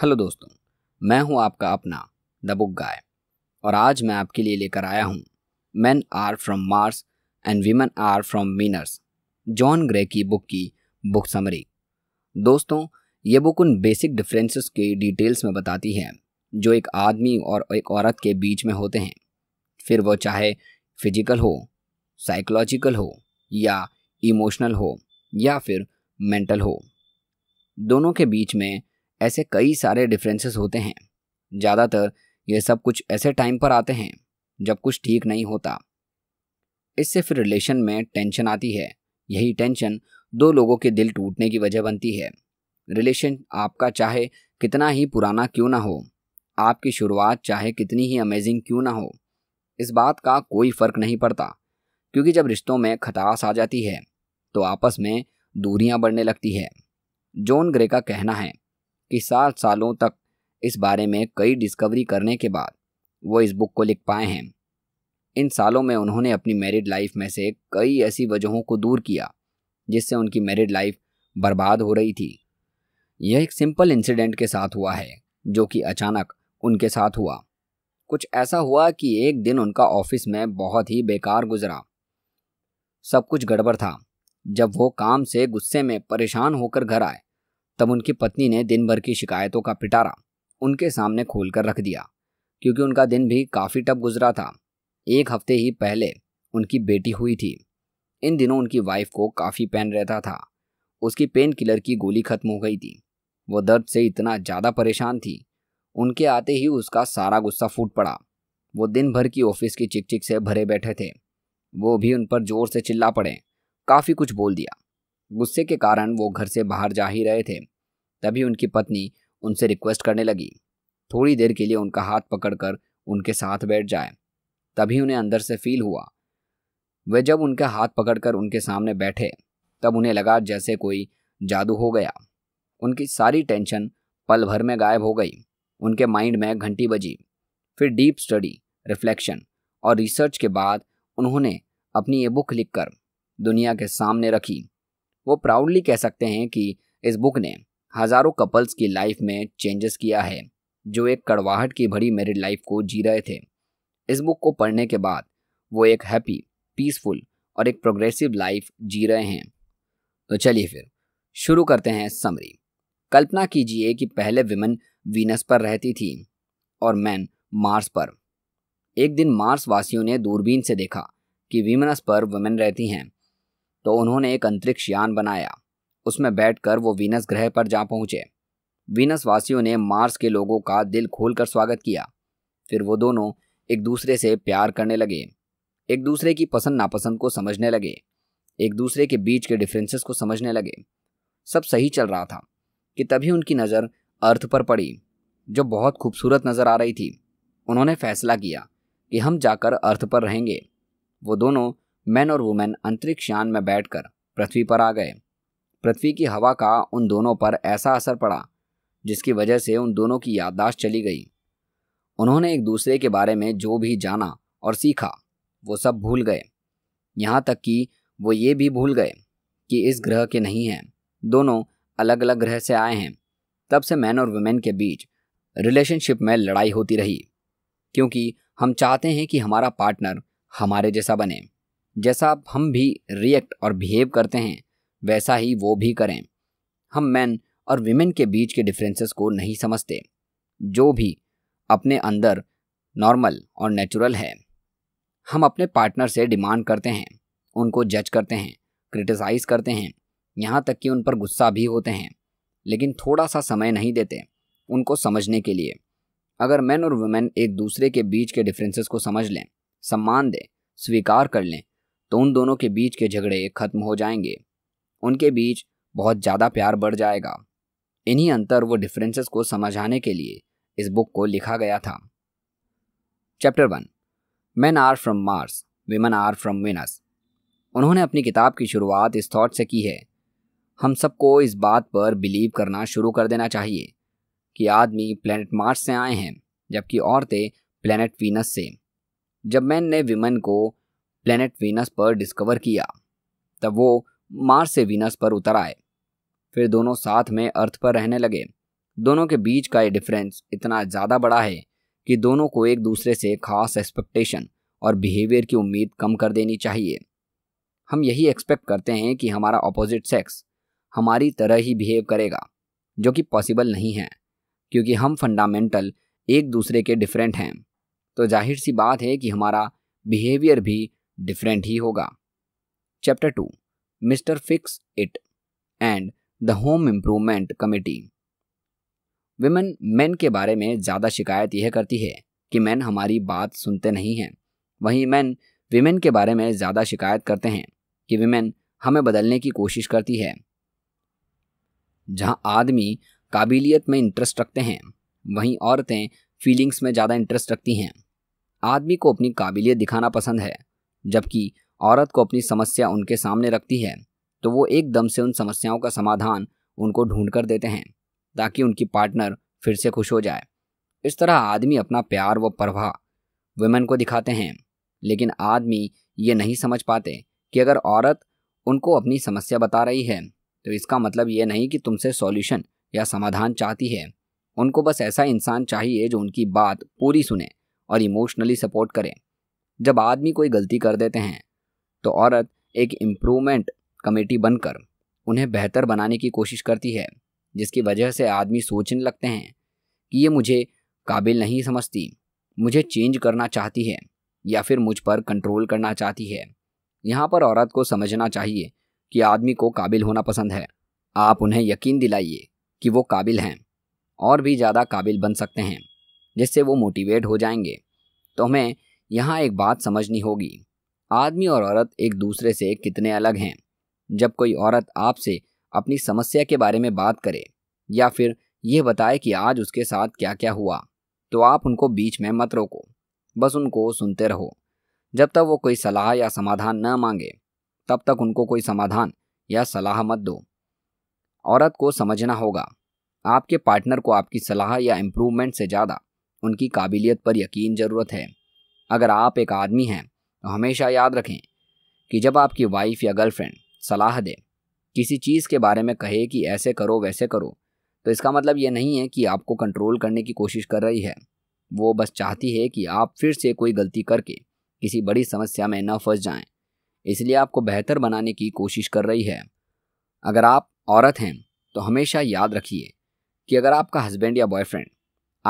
hello दोस्तों मैं हूं आपका अपना द बुक गाय और आज मैं आपके लिए लेकर आया हूं men are from Mars and women are from Venus John Gray की बुक की बुक समरी दोस्तों ये बुक उन बेसिक डिफरेंसेस के डिटेल्स में बताती है जो एक आदमी और एक औरत के बीच में होते हैं फिर वो चाहे फिजिकल हो साइकोलॉजिकल हो या इमोशनल हो या फिर मेंटल हो दोनों के बीच में ऐसे कई सारे डिफरेंसेस होते हैं ज़्यादातर ये सब कुछ ऐसे टाइम पर आते हैं जब कुछ ठीक नहीं होता इससे फिर रिलेशन में टेंशन आती है यही टेंशन दो लोगों के दिल टूटने की वजह बनती है रिलेशन आपका चाहे कितना ही पुराना क्यों ना हो आपकी शुरुआत चाहे कितनी ही अमेजिंग क्यों ना हो इस बात का कोई फ़र्क नहीं पड़ता क्योंकि जब रिश्तों में खटास आ जाती है तो आपस में दूरियां बढ़ने लगती है जॉन ग्रे का कहना है कि सात सालों तक इस बारे में कई डिस्कवरी करने के बाद वो इस बुक को लिख पाए हैं इन सालों में उन्होंने अपनी मैरिड लाइफ में से कई ऐसी वजहों को दूर किया जिससे उनकी मैरिड लाइफ बर्बाद हो रही थी यह एक सिंपल इंसिडेंट के साथ हुआ है जो कि अचानक उनके साथ हुआ कुछ ऐसा हुआ कि एक दिन उनका ऑफिस में बहुत ही बेकार गुजरा सब कुछ गड़बड़ था जब वो काम से गुस्से में परेशान होकर घर आए तब उनकी पत्नी ने दिन भर की शिकायतों का पिटारा उनके सामने खोल कर रख दिया क्योंकि उनका दिन भी काफ़ी टप गुजरा था एक हफ्ते ही पहले उनकी बेटी हुई थी इन दिनों उनकी वाइफ को काफ़ी पेन रहता था उसकी पेन किलर की गोली खत्म हो गई थी वो दर्द से इतना ज़्यादा परेशान थी उनके आते ही उसका सारा गुस्सा फूट पड़ा वो दिन भर की ऑफिस की चिकचिक से भरे बैठे थे वो भी उन पर ज़ोर से चिल्ला पड़े काफ़ी कुछ बोल दिया गुस्से के कारण वो घर से बाहर जा ही रहे थे तभी उनकी पत्नी उनसे रिक्वेस्ट करने लगी थोड़ी देर के लिए उनका हाथ पकड़कर उनके साथ बैठ जाए तभी उन्हें अंदर से फील हुआ वे जब उनका हाथ पकड़कर उनके सामने बैठे तब उन्हें लगा जैसे कोई जादू हो गया उनकी सारी टेंशन पल भर में गायब हो गई उनके माइंड में घंटी बजी फिर डीप स्टडी रिफ्लेक्शन और रिसर्च के बाद उन्होंने अपनी ये बुक लिखकर दुनिया के सामने रखी वो प्राउडली कह सकते हैं कि इस बुक ने हज़ारों कपल्स की लाइफ में चेंजेस किया है जो एक कड़वाहट की भरी मेरिड लाइफ को जी रहे थे इस बुक को पढ़ने के बाद वो एक हैप्पी पीसफुल और एक प्रोग्रेसिव लाइफ जी रहे हैं तो चलिए फिर शुरू करते हैं समरी कल्पना कीजिए कि पहले विमेन वीनस पर रहती थी और मैन मार्स पर एक दिन मार्स वासियों ने दूरबीन से देखा कि वीमनस पर वुमेन रहती हैं तो उन्होंने एक अंतरिक्ष यान बनाया उसमें बैठकर वो वीनस ग्रह पर जा पहुंचे वीनस वासियों ने मार्स के लोगों का दिल खोलकर स्वागत किया फिर वो दोनों एक दूसरे से प्यार करने लगे एक दूसरे की पसंद नापसंद को समझने लगे एक दूसरे के बीच के डिफरेंसेस को समझने लगे सब सही चल रहा था कि तभी उनकी नज़र अर्थ पर पड़ी जो बहुत खूबसूरत नज़र आ रही थी उन्होंने फैसला किया कि हम जाकर अर्थ पर रहेंगे वो दोनों मैन और वुमेन अंतरिक्ष यान में बैठकर पृथ्वी पर आ गए पृथ्वी की हवा का उन दोनों पर ऐसा असर पड़ा जिसकी वजह से उन दोनों की याददाश्त चली गई उन्होंने एक दूसरे के बारे में जो भी जाना और सीखा वो सब भूल गए यहाँ तक कि वो ये भी भूल गए कि इस ग्रह के नहीं हैं दोनों अलग अलग ग्रह से आए हैं तब से मैन और वुमेन के बीच रिलेशनशिप में लड़ाई होती रही क्योंकि हम चाहते हैं कि हमारा पार्टनर हमारे जैसा बने जैसा हम भी रिएक्ट और बिहेव करते हैं वैसा ही वो भी करें हम मैन और विमेन के बीच के डिफरेंसेस को नहीं समझते जो भी अपने अंदर नॉर्मल और नेचुरल है हम अपने पार्टनर से डिमांड करते हैं उनको जज करते हैं क्रिटिसाइज़ करते हैं यहाँ तक कि उन पर गुस्सा भी होते हैं लेकिन थोड़ा सा समय नहीं देते उनको समझने के लिए अगर मैन और वुमेन एक दूसरे के बीच के डिफरेंसेस को समझ लें सम्मान दें स्वीकार कर लें तो उन दोनों के बीच के झगड़े खत्म हो जाएंगे उनके बीच बहुत ज़्यादा प्यार बढ़ जाएगा इन्हीं अंतर व डिफरेंसेस को समझाने के लिए इस बुक को लिखा गया था chapter one men are from Mars women are from Venus उन्होंने अपनी किताब की शुरुआत इस थॉट से की है हम सबको इस बात पर बिलीव करना शुरू कर देना चाहिए कि आदमी प्लैनेट मार्स से आए हैं जबकि औरतें प्लैनेट वीनस से जब मैन ने विमेन को प्लेनेट वीनस पर डिस्कवर किया तब वो मार्स से वीनस पर उतर आए फिर दोनों साथ में अर्थ पर रहने लगे दोनों के बीच का ये डिफरेंस इतना ज़्यादा बड़ा है कि दोनों को एक दूसरे से खास एक्सपेक्टेशन और बिहेवियर की उम्मीद कम कर देनी चाहिए हम यही एक्सपेक्ट करते हैं कि हमारा ऑपोजिट सेक्स हमारी तरह ही बिहेव करेगा जो कि पॉसिबल नहीं है क्योंकि हम फंडामेंटल एक दूसरे के डिफरेंट हैं तो जाहिर सी बात है कि हमारा बिहेवियर भी डिफरेंट ही होगा chapter two mister fix it and the home improvement committee women men के बारे में ज़्यादा शिकायत यह करती है कि मैन हमारी बात सुनते नहीं हैं वहीं मैन विमेन के बारे में ज़्यादा शिकायत करते हैं कि विमेन हमें बदलने की कोशिश करती है जहाँ आदमी काबिलियत में इंटरेस्ट रखते हैं वहीं औरतें फीलिंग्स में ज़्यादा इंटरेस्ट रखती हैं आदमी को अपनी काबिलियत दिखाना पसंद है जबकि औरत को अपनी समस्या उनके सामने रखती है तो वो एकदम से उन समस्याओं का समाधान उनको ढूंढ कर देते हैं ताकि उनकी पार्टनर फिर से खुश हो जाए इस तरह आदमी अपना प्यार व प्रभा वुमेन को दिखाते हैं लेकिन आदमी ये नहीं समझ पाते कि अगर औरत उनको अपनी समस्या बता रही है तो इसका मतलब ये नहीं कि तुमसे सॉल्यूशन या समाधान चाहती है उनको बस ऐसा इंसान चाहिए जो उनकी बात पूरी सुने और इमोशनली सपोर्ट करें जब आदमी कोई गलती कर देते हैं तो औरत एक इम्प्रूवमेंट कमेटी बनकर उन्हें बेहतर बनाने की कोशिश करती है जिसकी वजह से आदमी सोचने लगते हैं कि ये मुझे काबिल नहीं समझती मुझे चेंज करना चाहती है या फिर मुझ पर कंट्रोल करना चाहती है यहाँ पर औरत को समझना चाहिए कि आदमी को काबिल होना पसंद है आप उन्हें यकीन दिलाइए कि वो काबिल हैं और भी ज़्यादा काबिल बन सकते हैं जिससे वो मोटिवेट हो जाएंगे तो हमें यहाँ एक बात समझनी होगी आदमी और औरत एक दूसरे से कितने अलग हैं जब कोई औरत आपसे अपनी समस्या के बारे में बात करे या फिर ये बताए कि आज उसके साथ क्या क्या हुआ तो आप उनको बीच में मत रोको बस उनको सुनते रहो जब तक वो कोई सलाह या समाधान न मांगे तब तक उनको कोई समाधान या सलाह मत दो औरत को समझना होगा आपके पार्टनर को आपकी सलाह या इम्प्रूवमेंट से ज़्यादा उनकी काबिलियत पर यकीन ज़रूरत है अगर आप एक आदमी हैं तो हमेशा याद रखें कि जब आपकी वाइफ या गर्लफ्रेंड सलाह दे किसी चीज़ के बारे में कहे कि ऐसे करो वैसे करो तो इसका मतलब ये नहीं है कि आपको कंट्रोल करने की कोशिश कर रही है वो बस चाहती है कि आप फिर से कोई गलती करके किसी बड़ी समस्या में न फंस जाएं इसलिए आपको बेहतर बनाने की कोशिश कर रही है अगर आप औरत हैं तो हमेशा याद रखिए कि अगर आपका हस्बैंड या बॉयफ्रेंड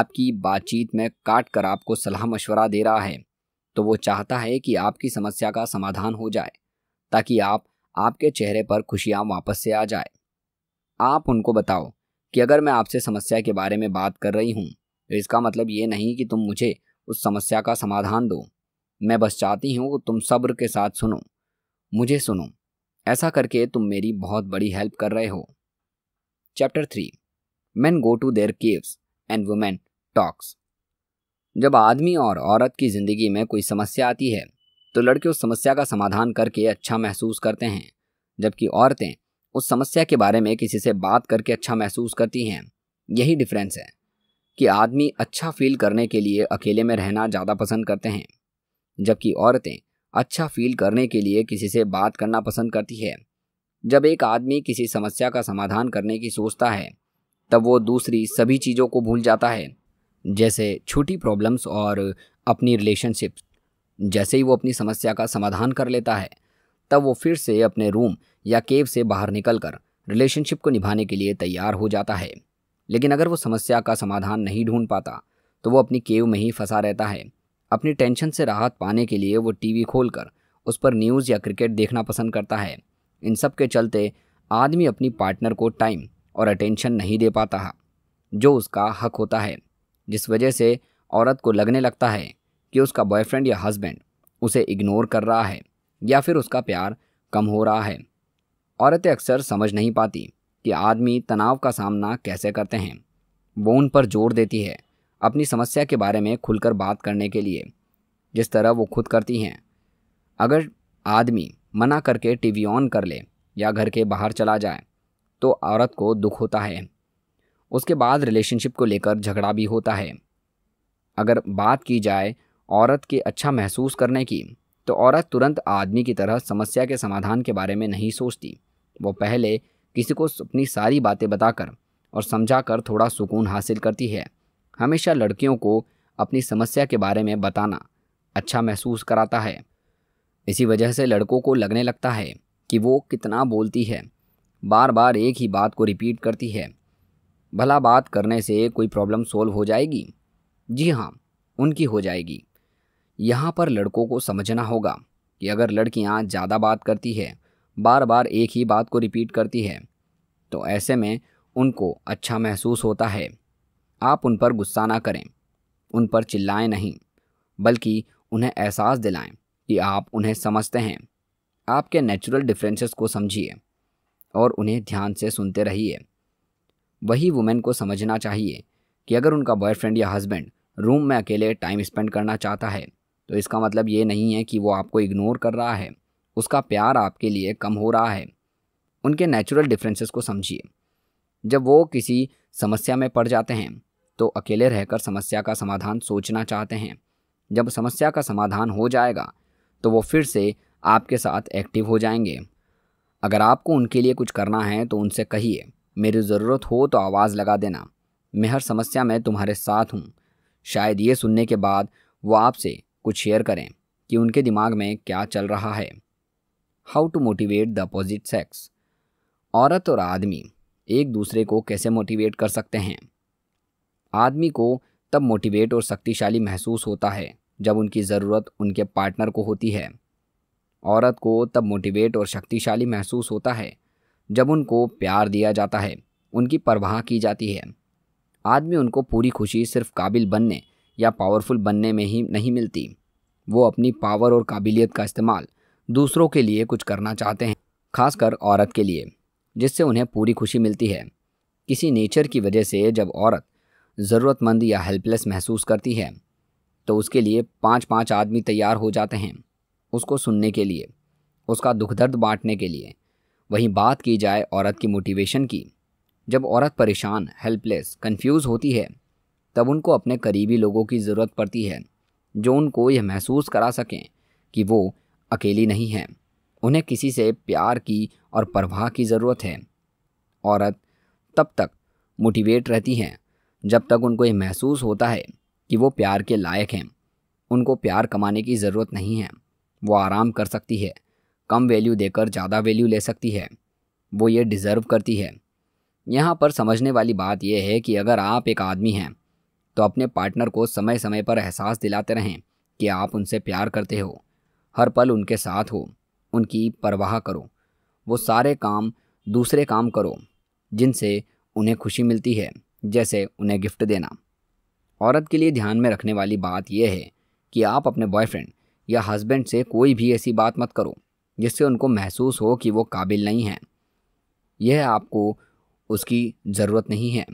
आपकी बातचीत में काट कर आपको सलाह मशवरा दे रहा है तो वो चाहता है कि आपकी समस्या का समाधान हो जाए ताकि आप आपके चेहरे पर खुशियाँ वापस से आ जाए आप उनको बताओ कि अगर मैं आपसे समस्या के बारे में बात कर रही हूँ तो इसका मतलब ये नहीं कि तुम मुझे उस समस्या का समाधान दो मैं बस चाहती हूँ तुम सब्र के साथ सुनो मुझे सुनो ऐसा करके तुम मेरी बहुत बड़ी हेल्प कर रहे हो chapter three men go to their caves and women talks जब आदमी और औरत की ज़िंदगी में कोई समस्या आती है तो लड़के उस समस्या का समाधान करके अच्छा महसूस करते हैं जबकि औरतें उस समस्या के बारे में किसी से बात करके अच्छा महसूस करती हैं यही डिफरेंस है कि आदमी अच्छा फील करने के लिए अकेले में रहना ज़्यादा पसंद करते हैं जबकि औरतें अच्छा फील करने के लिए किसी से बात करना पसंद करती है जब एक आदमी किसी समस्या का समाधान करने की सोचता है तब वो दूसरी सभी चीज़ों को भूल जाता है जैसे छोटी प्रॉब्लम्स और अपनी रिलेशनशिप्स जैसे ही वो अपनी समस्या का समाधान कर लेता है तब वो फिर से अपने रूम या केव से बाहर निकलकर रिलेशनशिप को निभाने के लिए तैयार हो जाता है लेकिन अगर वो समस्या का समाधान नहीं ढूंढ पाता तो वो अपनी केव में ही फंसा रहता है अपनी टेंशन से राहत पाने के लिए वो टीवी खोलकर उस पर न्यूज़ या क्रिकेट देखना पसंद करता है इन सब के चलते आदमी अपनी पार्टनर को टाइम और अटेंशन नहीं दे पाता जो उसका हक होता है जिस वजह से औरत को लगने लगता है कि उसका बॉयफ्रेंड या हस्बैंड उसे इग्नोर कर रहा है या फिर उसका प्यार कम हो रहा है औरतें अक्सर समझ नहीं पाती कि आदमी तनाव का सामना कैसे करते हैं वो उन पर जोर देती है अपनी समस्या के बारे में खुलकर बात करने के लिए जिस तरह वो खुद करती हैं अगर आदमी मना करके टीवी ऑन कर ले या घर के बाहर चला जाए तो औरत को दुख होता है उसके बाद रिलेशनशिप को लेकर झगड़ा भी होता है अगर बात की जाए औरत के अच्छा महसूस करने की तो औरत तुरंत आदमी की तरह समस्या के समाधान के बारे में नहीं सोचती वो पहले किसी को अपनी सारी बातें बताकर और समझाकर थोड़ा सुकून हासिल करती है हमेशा लड़कियों को अपनी समस्या के बारे में बताना अच्छा महसूस कराता है इसी वजह से लड़कों को लगने लगता है कि वो कितना बोलती है बार बार एक ही बात को रिपीट करती है भला बात करने से कोई प्रॉब्लम सोल्व हो जाएगी जी हाँ उनकी हो जाएगी यहाँ पर लड़कों को समझना होगा कि अगर लड़कियाँ ज़्यादा बात करती है बार बार एक ही बात को रिपीट करती है तो ऐसे में उनको अच्छा महसूस होता है आप उन पर गुस्सा ना करें उन पर चिल्लाएं नहीं बल्कि उन्हें एहसास दिलाएं कि आप उन्हें समझते हैं आपके नेचुरल डिफरेंसेस को समझिए और उन्हें ध्यान से सुनते रहिए वही वुमेन को समझना चाहिए कि अगर उनका बॉयफ्रेंड या हस्बैंड रूम में अकेले टाइम स्पेंड करना चाहता है तो इसका मतलब ये नहीं है कि वो आपको इग्नोर कर रहा है उसका प्यार आपके लिए कम हो रहा है उनके नेचुरल डिफरेंसेस को समझिए जब वो किसी समस्या में पड़ जाते हैं तो अकेले रहकर समस्या का समाधान सोचना चाहते हैं जब समस्या का समाधान हो जाएगा तो वो फिर से आपके साथ एक्टिव हो जाएंगे अगर आपको उनके लिए कुछ करना है तो उनसे कहिए मेरी ज़रूरत हो तो आवाज़ लगा देना मैं हर समस्या में तुम्हारे साथ हूँ शायद ये सुनने के बाद वो आपसे कुछ शेयर करें कि उनके दिमाग में क्या चल रहा है how to motivate the opposite sex औरत और आदमी एक दूसरे को कैसे मोटिवेट कर सकते हैं आदमी को तब मोटिवेट और शक्तिशाली महसूस होता है जब उनकी ज़रूरत उनके पार्टनर को होती है औरत को तब मोटिवेट और शक्तिशाली महसूस होता है जब उनको प्यार दिया जाता है उनकी परवाह की जाती है आदमी उनको पूरी खुशी सिर्फ काबिल बनने या पावरफुल बनने में ही नहीं मिलती वो अपनी पावर और काबिलियत का इस्तेमाल दूसरों के लिए कुछ करना चाहते हैं खासकर औरत के लिए जिससे उन्हें पूरी खुशी मिलती है किसी नेचर की वजह से जब औरत ज़रूरतमंद या हेल्पलेस महसूस करती है तो उसके लिए पाँच पाँच आदमी तैयार हो जाते हैं उसको सुनने के लिए उसका दुख दर्द बाँटने के लिए वहीं बात की जाए औरत की मोटिवेशन की जब औरत परेशान हेल्पलेस कंफ्यूज होती है तब उनको अपने करीबी लोगों की ज़रूरत पड़ती है जो उनको यह महसूस करा सकें कि वो अकेली नहीं हैं उन्हें किसी से प्यार की और परवाह की ज़रूरत है औरत तब तक मोटिवेट रहती हैं जब तक उनको यह महसूस होता है कि वो प्यार के लायक हैं उनको प्यार कमाने की ज़रूरत नहीं है वो आराम कर सकती है कम वैल्यू देकर ज़्यादा वैल्यू ले सकती है वो ये डिज़र्व करती है यहाँ पर समझने वाली बात यह है कि अगर आप एक आदमी हैं तो अपने पार्टनर को समय समय पर एहसास दिलाते रहें कि आप उनसे प्यार करते हो हर पल उनके साथ हो उनकी परवाह करो वो सारे काम दूसरे काम करो जिनसे उन्हें खुशी मिलती है जैसे उन्हें गिफ्ट देना औरत के लिए ध्यान में रखने वाली बात यह है कि आप अपने बॉयफ्रेंड या हस्बैंड से कोई भी ऐसी बात मत करो जिससे उनको महसूस हो कि वो काबिल नहीं हैं यह आपको उसकी ज़रूरत नहीं है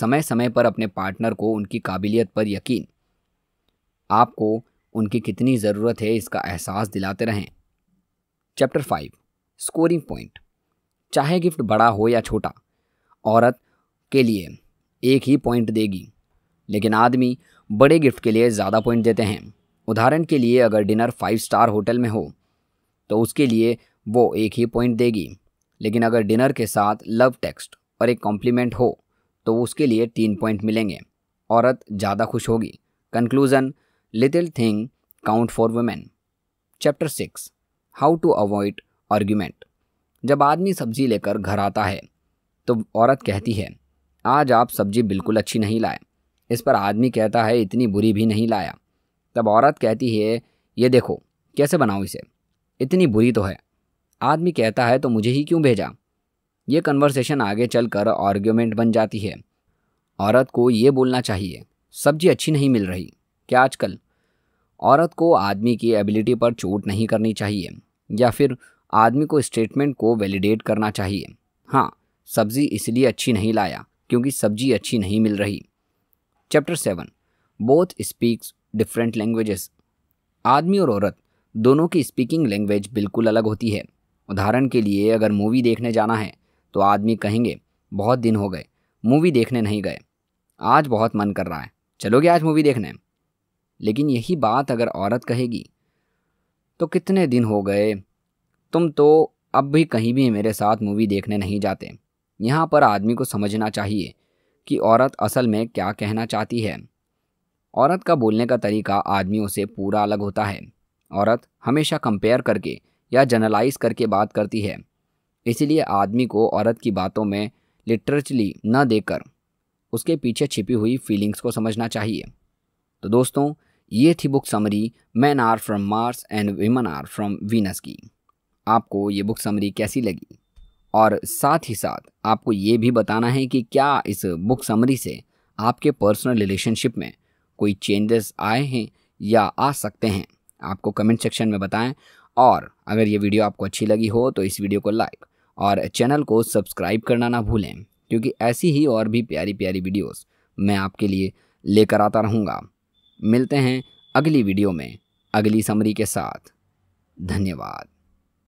समय समय पर अपने पार्टनर को उनकी काबिलियत पर यकीन आपको उनकी कितनी ज़रूरत है इसका एहसास दिलाते रहें चैप्टर फाइव स्कोरिंग पॉइंट चाहे गिफ्ट बड़ा हो या छोटा औरत के लिए एक ही पॉइंट देगी लेकिन आदमी बड़े गिफ्ट के लिए ज़्यादा पॉइंट देते हैं उदाहरण के लिए अगर डिनर फाइव स्टार होटल में हो तो उसके लिए वो एक ही पॉइंट देगी लेकिन अगर डिनर के साथ लव टेक्स्ट और एक कॉम्प्लीमेंट हो तो उसके लिए तीन पॉइंट मिलेंगे औरत ज़्यादा खुश होगी conclusion little thing count for women chapter six how to avoid argument जब आदमी सब्जी लेकर घर आता है तो औरत कहती है आज आप सब्जी बिल्कुल अच्छी नहीं लाए इस पर आदमी कहता है इतनी बुरी भी नहीं लाया तब औरत कहती है ये देखो कैसे बनाओ इसे इतनी बुरी तो है आदमी कहता है तो मुझे ही क्यों भेजा ये कन्वर्सेशन आगे कर आर्ग्यूमेंट बन जाती है औरत को ये बोलना चाहिए सब्जी अच्छी नहीं मिल रही क्या आजकल औरत को आदमी की एबिलिटी पर चोट नहीं करनी चाहिए या फिर आदमी को स्टेटमेंट को वैलिडेट करना चाहिए हाँ सब्ज़ी इसलिए अच्छी नहीं लाया क्योंकि सब्जी अच्छी नहीं मिल रही chapter seven both speaks different languages आदमी और औरत दोनों की स्पीकिंग लैंग्वेज बिल्कुल अलग होती है उदाहरण के लिए अगर मूवी देखने जाना है तो आदमी कहेंगे बहुत दिन हो गए मूवी देखने नहीं गए आज बहुत मन कर रहा है चलोगे आज मूवी देखने लेकिन यही बात अगर औरत कहेगी तो कितने दिन हो गए तुम तो अब भी कहीं भी मेरे साथ मूवी देखने नहीं जाते यहाँ पर आदमी को समझना चाहिए कि औरत असल में क्या कहना चाहती है औरत का बोलने का तरीका आदमियों से पूरा अलग होता है औरत हमेशा कंपेयर करके या जर्नलाइज करके बात करती है इसीलिए आदमी को औरत की बातों में लिटरेचली न देकर उसके पीछे छिपी हुई फीलिंग्स को समझना चाहिए तो दोस्तों ये थी book summary men are from Mars and women are from Venus की आपको ये बुक समरी कैसी लगी और साथ ही साथ आपको ये भी बताना है कि क्या इस बुक समरी से आपके पर्सनल रिलेशनशिप में कोई चेंजेस आए हैं या आ सकते हैं आपको कमेंट सेक्शन में बताएं और अगर ये वीडियो आपको अच्छी लगी हो तो इस वीडियो को लाइक और चैनल को सब्सक्राइब करना ना भूलें क्योंकि ऐसी ही और भी प्यारी प्यारी वीडियोस मैं आपके लिए लेकर आता रहूँगा मिलते हैं अगली वीडियो में अगली समरी के साथ धन्यवाद